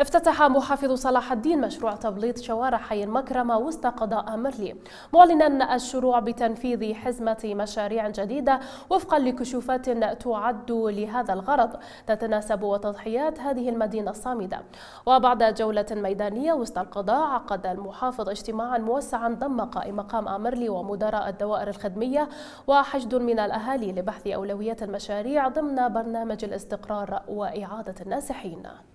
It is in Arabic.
افتتح محافظ صلاح الدين مشروع تبليط شوارع حي المكرمة وسط قضاء مرلي معلنا الشروع بتنفيذ حزمة مشاريع جديدة وفقا لكشوفات تعد لهذا الغرض تتناسب وتضحيات هذه المدينة الصامدة وبعد جولة ميدانية وسط القضاء عقد المحافظ اجتماعا موسعا ضم قائم مقام أمرلي ومدراء الدوائر الخدمية وحشد من الأهالي لبحث أولويات المشاريع ضمن برنامج الاستقرار وإعادة النازحين